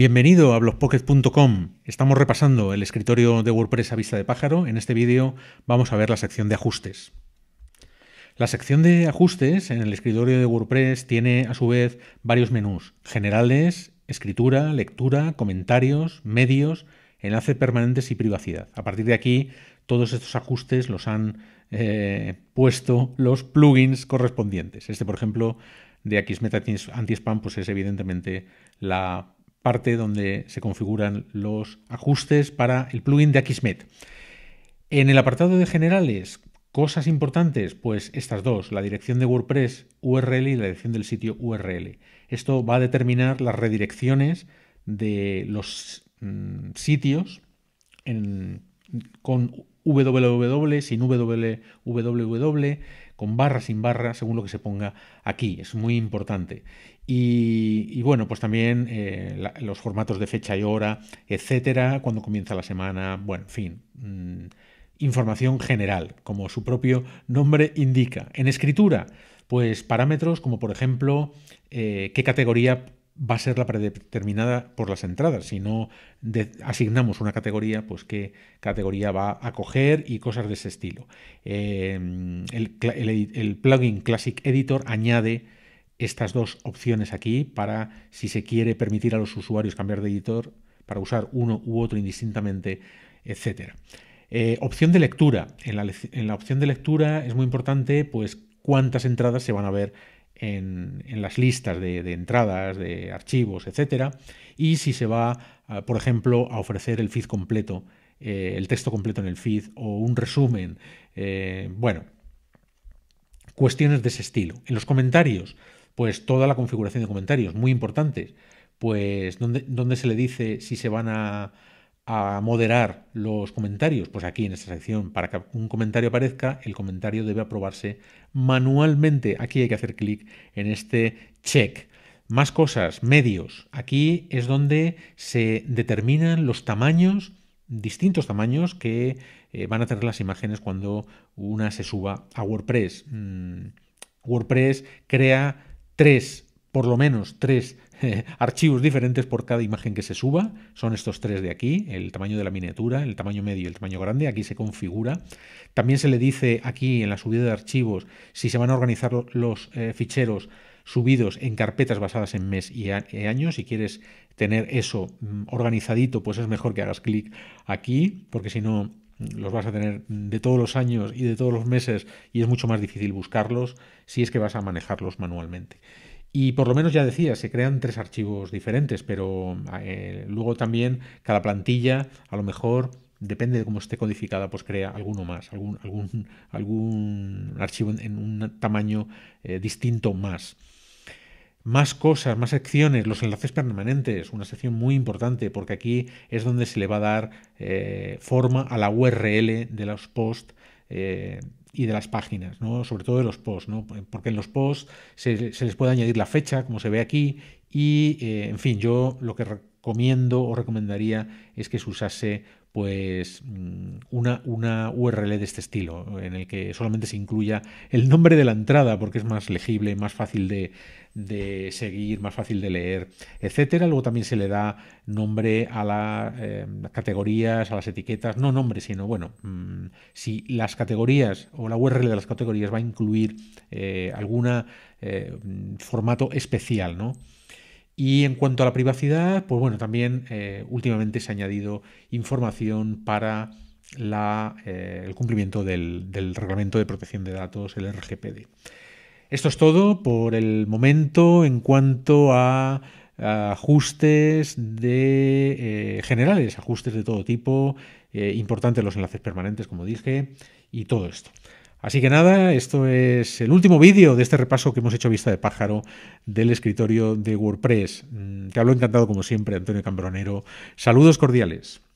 Bienvenido a blogpocket.com. Estamos repasando el escritorio de WordPress a vista de pájaro. En este vídeo vamos a ver la sección de ajustes. La sección de ajustes en el escritorio de WordPress tiene a su vez varios menús. Generales, escritura, lectura, comentarios, medios, enlaces permanentes y privacidad. A partir de aquí, todos estos ajustes los han eh, puesto los plugins correspondientes. Este, por ejemplo, de Xmeta Anti-Spam, pues es evidentemente la parte donde se configuran los ajustes para el plugin de Akismet. En el apartado de generales, cosas importantes, pues estas dos, la dirección de WordPress URL y la dirección del sitio URL. Esto va a determinar las redirecciones de los mm, sitios con www, sin www, con barra, sin barra, según lo que se ponga aquí. Es muy importante. Y, bueno, pues también eh, los formatos de fecha y hora, etcétera, cuando comienza la semana, bueno, en fin. Mm, información general, como su propio nombre indica. En escritura, pues parámetros como por ejemplo eh, qué categoría va a ser la predeterminada por las entradas. Si no asignamos una categoría, pues qué categoría va a coger y cosas de ese estilo. Em, el, plugin Classic Editor añade estas dos opciones aquí para si se quiere permitir a los usuarios cambiar de editor para usar uno u otro indistintamente, etc. Eh, opción de lectura. En la, en la opción de lectura es muy importante pues cuántas entradas se van a ver en, las listas de, entradas, de archivos, etc. Y si se va, ah, por ejemplo, a ofrecer el feed completo, eh, el texto completo en el feed o un resumen. Eh, bueno, cuestiones de ese estilo. En los comentarios, pues toda la configuración de comentarios, muy importantes. Pues, ¿dónde, dónde se le dice si se van a a moderar los comentarios? Pues aquí en esta sección, para que un comentario aparezca, el comentario debe aprobarse manualmente. Aquí hay que hacer clic en este check. Más cosas, medios. Aquí es donde se determinan los tamaños, distintos tamaños que eh, van a tener las imágenes cuando una se suba a WordPress. Mm, WordPress crea tres por lo menos tres eh, archivos diferentes por cada imagen que se suba. Son estos tres de aquí, el tamaño de la miniatura, el tamaño medio y el tamaño grande. Aquí se configura. También se le dice aquí en la subida de archivos si se van a organizar los eh, ficheros subidos en carpetas basadas en mes y año. Si quieres tener eso mm, organizadito, pues es mejor que hagas clic aquí, porque si no mm, los vas a tener de todos los años y de todos los meses y es mucho más difícil buscarlos si es que vas a manejarlos manualmente. Y por lo menos ya decía, se crean tres archivos diferentes, pero eh, luego también cada plantilla a lo mejor depende de cómo esté codificada, pues crea alguno más, algún, algún, algún archivo en, un tamaño eh, distinto más. Más cosas, más secciones, los enlaces permanentes, una sección muy importante porque aquí es donde se le va a dar eh, forma a la URL de los posts y de las páginas, ¿no? sobre todo de los posts, ¿no? porque en los posts se, les puede añadir la fecha, como se ve aquí, y eh, en fin, yo lo que recomiendo o recomendaría es que se usase pues mm, una, una URL de este estilo, en el que solamente se incluya el nombre de la entrada, porque es más legible, más fácil de, de seguir, más fácil de leer, etcétera. Luego también se le da nombre a eh, las categorías, a las etiquetas, no nombre, sino bueno, mm, si las categorías o la URL de las categorías va a incluir eh, algún eh, formato especial, ¿no? Y en cuanto a la privacidad, pues bueno, también eh, últimamente se ha añadido información para eh, el cumplimiento del, Reglamento de Protección de Datos, el RGPD. Esto es todo por el momento en cuanto a, ajustes eh, generales, ajustes de todo tipo, importantes los enlaces permanentes, como dije, y todo esto. Así que nada, esto es el último vídeo de este repaso que hemos hecho a vista de pájaro del escritorio de WordPress. Te mm, hablo encantado como siempre, Antonio Cambronero. Saludos cordiales.